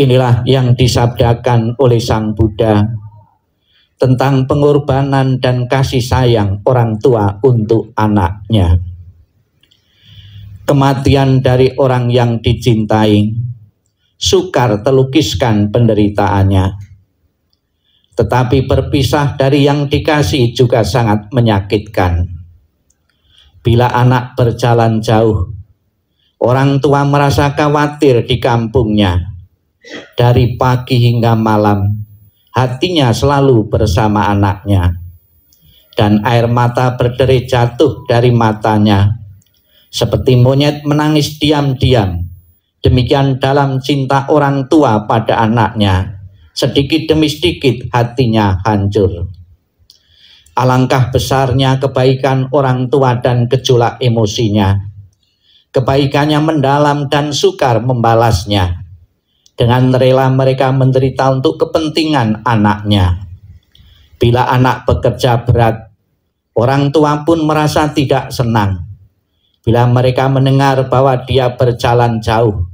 Inilah yang disabdakan oleh Sang Buddha tentang pengorbanan dan kasih sayang orang tua untuk anaknya. Kematian dari orang yang dicintai, sukar telukiskan penderitaannya. Tetapi berpisah dari yang dikasih juga sangat menyakitkan. Bila anak berjalan jauh, orang tua merasa khawatir di kampungnya dari pagi hingga malam. Hatinya selalu bersama anaknya. Dan air mata berderai jatuh dari matanya. Seperti monyet menangis diam-diam. Demikian dalam cinta orang tua pada anaknya. Sedikit demi sedikit hatinya hancur. Alangkah besarnya kebaikan orang tua dan gejolak emosinya. Kebaikannya mendalam dan sukar membalasnya dengan rela mereka menderita untuk kepentingan anaknya. Bila anak bekerja berat, orang tua pun merasa tidak senang. Bila mereka mendengar bahwa dia berjalan jauh,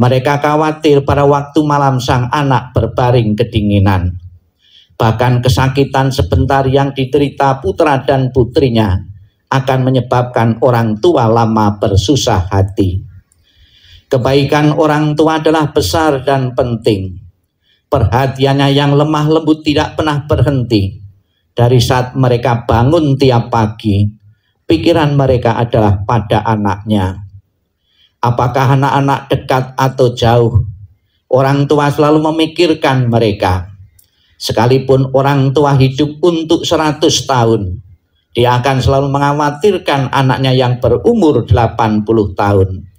mereka khawatir pada waktu malam sang anak berbaring kedinginan. Bahkan kesakitan sebentar yang diterita putra dan putrinya akan menyebabkan orang tua lama bersusah hati Kebaikan orang tua adalah besar dan penting. Perhatiannya yang lemah lembut tidak pernah berhenti. Dari saat mereka bangun tiap pagi, pikiran mereka adalah pada anaknya. Apakah anak-anak dekat atau jauh? Orang tua selalu memikirkan mereka. Sekalipun orang tua hidup untuk 100 tahun, dia akan selalu mengkhawatirkan anaknya yang berumur 80 tahun.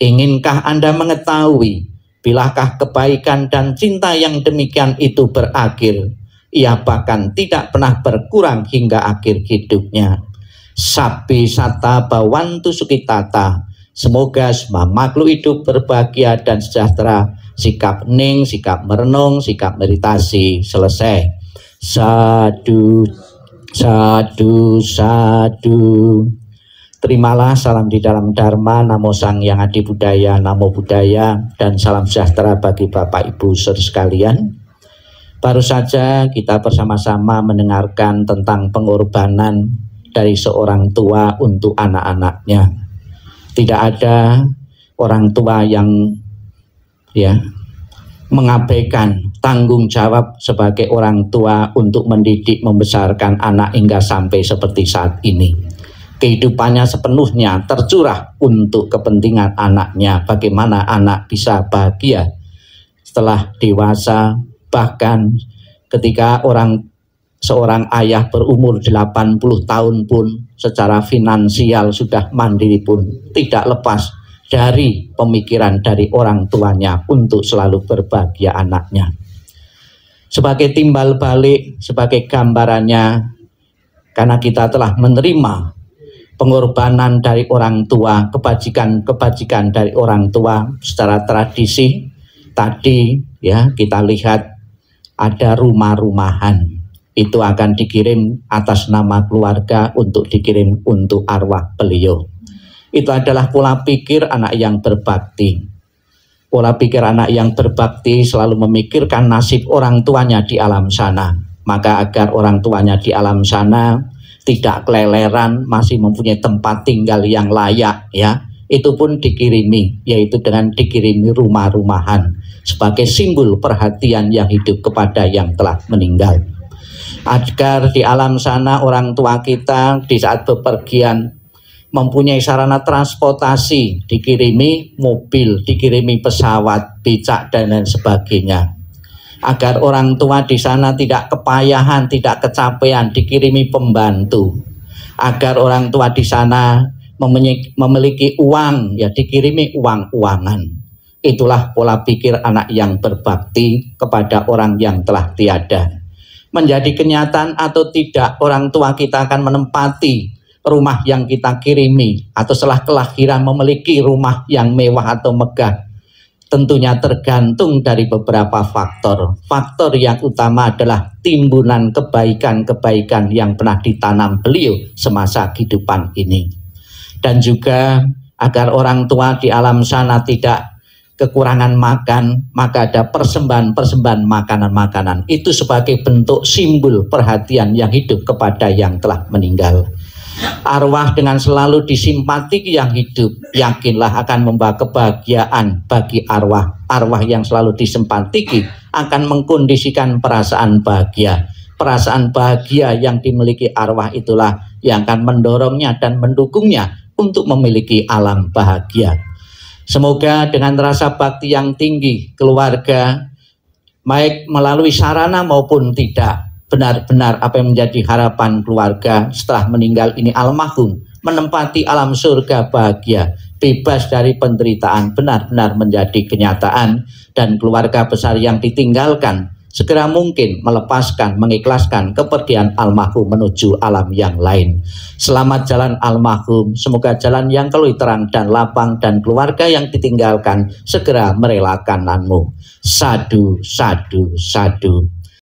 Inginkah Anda mengetahui bilakah kebaikan dan cinta yang demikian itu berakhir? Ia bahkan tidak pernah berkurang hingga akhir hidupnya. sapi sata bawantu sukitata. Semoga semua makhluk hidup berbahagia dan sejahtera. Sikap ning, sikap merenung, sikap meditasi. Selesai. Sadu, sadu, sadu. Terimalah salam di dalam Dharma, Namo Sang Yang Adi Budaya, Namo Budaya, dan salam sejahtera bagi Bapak Ibu Saudara sekalian. Baru saja kita bersama-sama mendengarkan tentang pengorbanan dari seorang tua untuk anak-anaknya. Tidak ada orang tua yang ya mengabaikan tanggung jawab sebagai orang tua untuk mendidik membesarkan anak hingga sampai seperti saat ini kehidupannya sepenuhnya tercurah untuk kepentingan anaknya. Bagaimana anak bisa bahagia setelah dewasa, bahkan ketika orang seorang ayah berumur 80 tahun pun secara finansial sudah mandiri pun tidak lepas dari pemikiran dari orang tuanya untuk selalu berbahagia anaknya. Sebagai timbal balik, sebagai gambarannya, karena kita telah menerima pengorbanan dari orang tua, kebajikan-kebajikan dari orang tua secara tradisi tadi ya kita lihat ada rumah-rumahan itu akan dikirim atas nama keluarga untuk dikirim untuk arwah beliau. Itu adalah pola pikir anak yang berbakti. Pola pikir anak yang berbakti selalu memikirkan nasib orang tuanya di alam sana. Maka agar orang tuanya di alam sana tidak keleleran, masih mempunyai tempat tinggal yang layak ya. Itu pun dikirimi, yaitu dengan dikirimi rumah-rumahan sebagai simbol perhatian yang hidup kepada yang telah meninggal. Agar di alam sana orang tua kita di saat bepergian mempunyai sarana transportasi, dikirimi mobil, dikirimi pesawat, becak dan lain sebagainya agar orang tua di sana tidak kepayahan, tidak kecapean, dikirimi pembantu. Agar orang tua di sana memiliki uang, ya dikirimi uang-uangan. Itulah pola pikir anak yang berbakti kepada orang yang telah tiada. Menjadi kenyataan atau tidak orang tua kita akan menempati rumah yang kita kirimi atau setelah kelahiran memiliki rumah yang mewah atau megah tentunya tergantung dari beberapa faktor. Faktor yang utama adalah timbunan kebaikan-kebaikan yang pernah ditanam beliau semasa kehidupan ini. Dan juga agar orang tua di alam sana tidak kekurangan makan, maka ada persembahan-persembahan makanan-makanan. Itu sebagai bentuk simbol perhatian yang hidup kepada yang telah meninggal. Arwah dengan selalu disimpati yang hidup, yakinlah akan membawa kebahagiaan bagi arwah. Arwah yang selalu disimpati akan mengkondisikan perasaan bahagia. Perasaan bahagia yang dimiliki arwah itulah yang akan mendorongnya dan mendukungnya untuk memiliki alam bahagia. Semoga dengan rasa bakti yang tinggi, keluarga, baik melalui sarana maupun tidak, benar-benar apa yang menjadi harapan keluarga setelah meninggal ini almarhum menempati alam surga bahagia bebas dari penderitaan benar-benar menjadi kenyataan dan keluarga besar yang ditinggalkan segera mungkin melepaskan mengikhlaskan kepergian almarhum menuju alam yang lain selamat jalan almarhum semoga jalan yang keluh terang dan lapang dan keluarga yang ditinggalkan segera merelakananmu sadu sadu sadu